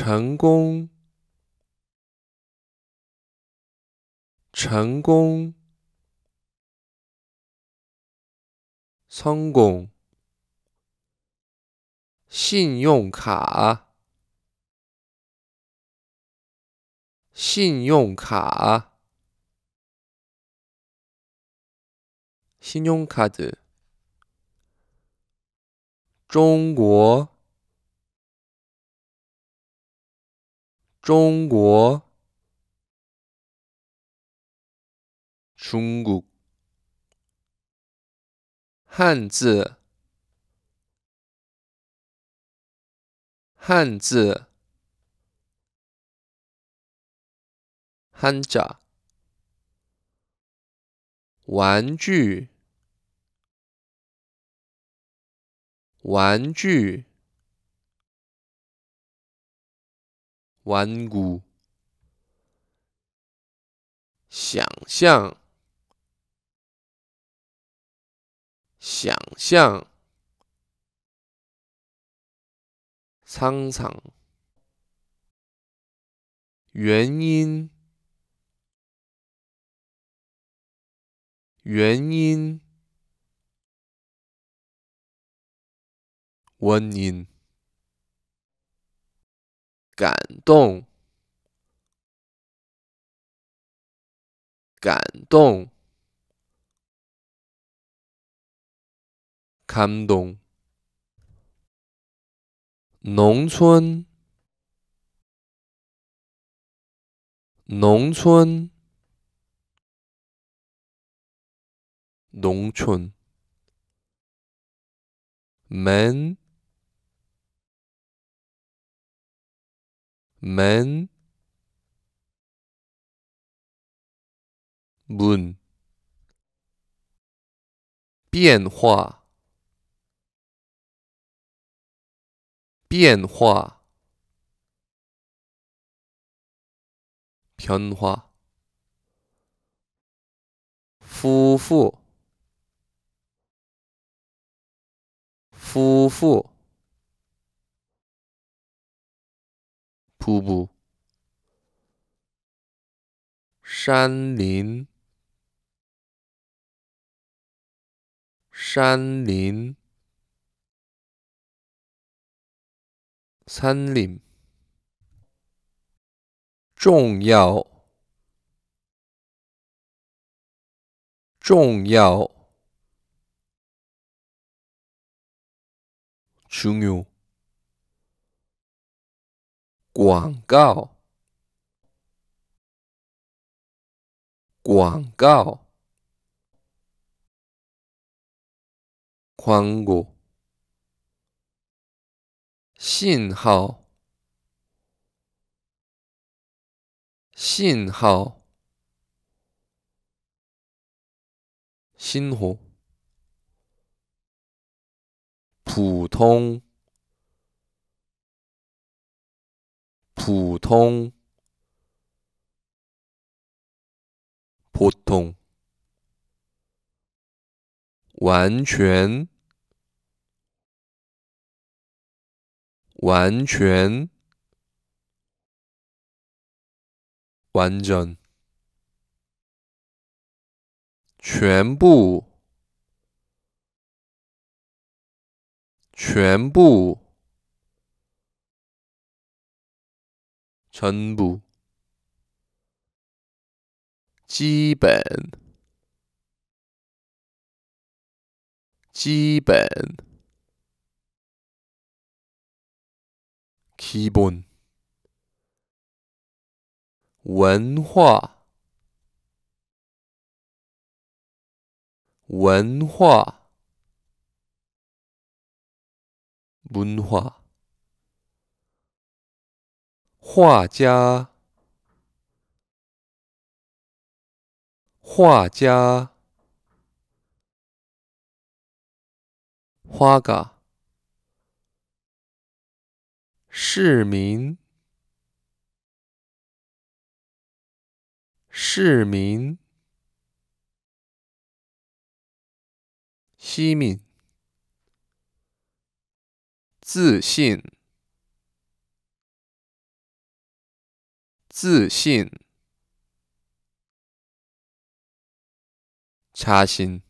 成功，成功，成功。信用卡，信用卡，信用卡。中国。中国，中国，汉字，汉字，汉字，玩具，玩具。顽固，想象，想象，苍苍，原因，原因，温因。感动，感动，感动。农村，农村，农村。们。门，门，变化，变化，变化，夫妇，夫妇。不不，山林，山林，森林，重要，重要，重要。广告，广告，宽告，信号，信号，信号，普通。普通，普通，完全，完全，完整，全部，全部。 전부 基本 기본 기본 文化 원화 문화 画家，画家，花嘎，市民，市民，西敏，自信。自信，差心。